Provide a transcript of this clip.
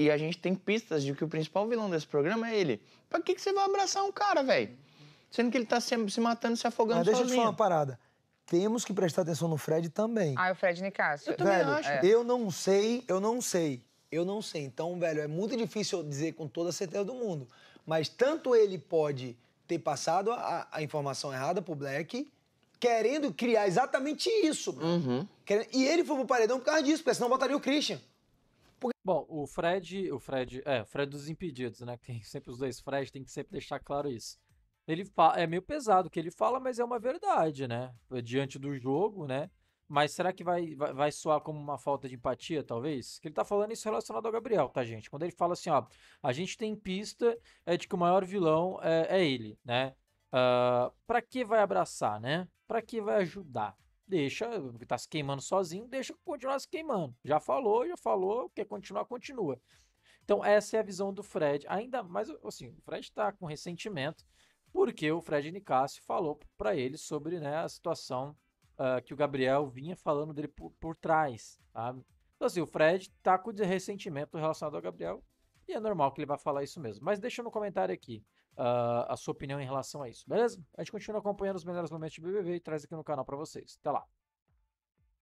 E a gente tem pistas de que o principal vilão desse programa é ele. Pra que, que você vai abraçar um cara, velho? Sendo que ele tá se, se matando, se afogando Mas deixa sozinho. eu te falar uma parada. Temos que prestar atenção no Fred também. Ah, é o Fred Nicásio. Eu também velho, acho. É. Eu não sei, eu não sei. Eu não sei. Então, velho, é muito difícil dizer com toda a certeza do mundo. Mas tanto ele pode ter passado a, a informação errada pro Black, querendo criar exatamente isso. Uhum. Querendo... E ele foi pro paredão por causa disso, porque senão botaria o Christian. Bom, o Fred, o Fred, é, Fred dos impedidos, né? Tem sempre os dois Fred, tem que sempre deixar claro isso. Ele é meio pesado o que ele fala, mas é uma verdade, né? Diante do jogo, né? Mas será que vai, vai, vai soar como uma falta de empatia, talvez? Que ele tá falando isso relacionado ao Gabriel, tá, gente? Quando ele fala assim, ó, a gente tem pista é de que o maior vilão é, é ele, né? Uh, pra que vai abraçar, né? Pra que vai ajudar? deixa, tá se queimando sozinho, deixa continuar se queimando. Já falou, já falou, quer continuar, continua. Então, essa é a visão do Fred. Ainda mais, assim, o Fred está com ressentimento, porque o Fred Nicasio falou para ele sobre né, a situação uh, que o Gabriel vinha falando dele por, por trás. Tá? Então, assim, o Fred está com ressentimento relacionado ao Gabriel, e é normal que ele vá falar isso mesmo. Mas deixa no comentário aqui uh, a sua opinião em relação a isso, beleza? A gente continua acompanhando os melhores momentos de BBB e traz aqui no canal para vocês. Até lá!